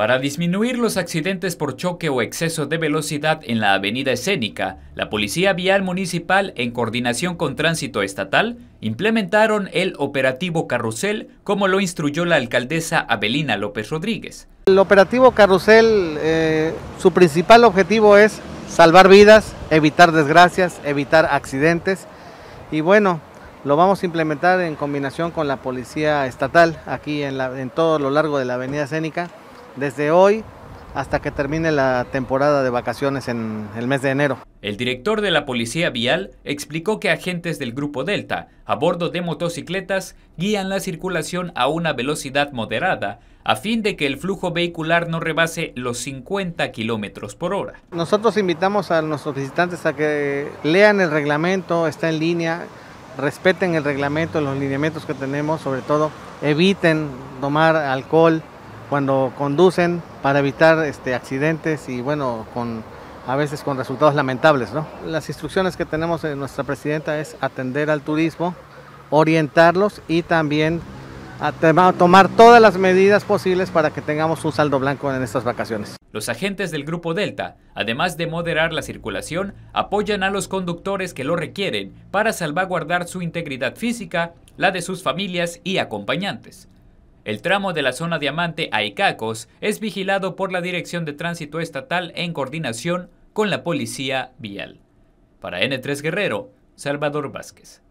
Para disminuir los accidentes por choque o exceso de velocidad en la avenida escénica, la Policía Vial Municipal, en coordinación con Tránsito Estatal, implementaron el operativo Carrusel, como lo instruyó la alcaldesa Abelina López Rodríguez. El operativo Carrusel, eh, su principal objetivo es salvar vidas, evitar desgracias, evitar accidentes. Y bueno, lo vamos a implementar en combinación con la Policía Estatal, aquí en todo lo largo de la avenida escénica desde hoy hasta que termine la temporada de vacaciones en el mes de enero. El director de la Policía Vial explicó que agentes del Grupo Delta, a bordo de motocicletas, guían la circulación a una velocidad moderada, a fin de que el flujo vehicular no rebase los 50 kilómetros por hora. Nosotros invitamos a nuestros visitantes a que lean el reglamento, está en línea, respeten el reglamento, los lineamientos que tenemos, sobre todo eviten tomar alcohol, cuando conducen para evitar este, accidentes y bueno, a veces con resultados lamentables. Las instrucciones que tenemos en nuestra presidenta es atender al turismo, orientarlos y también tomar todas las medidas posibles para que tengamos un saldo blanco en estas vacaciones. Los agentes del Grupo Delta, además de moderar la circulación, apoyan a los conductores que lo requieren para salvaguardar su integridad física, la de sus familias y acompañantes. El tramo de la zona Diamante a Icacos es vigilado por la Dirección de Tránsito Estatal en coordinación con la Policía Vial. Para N3 Guerrero, Salvador Vázquez.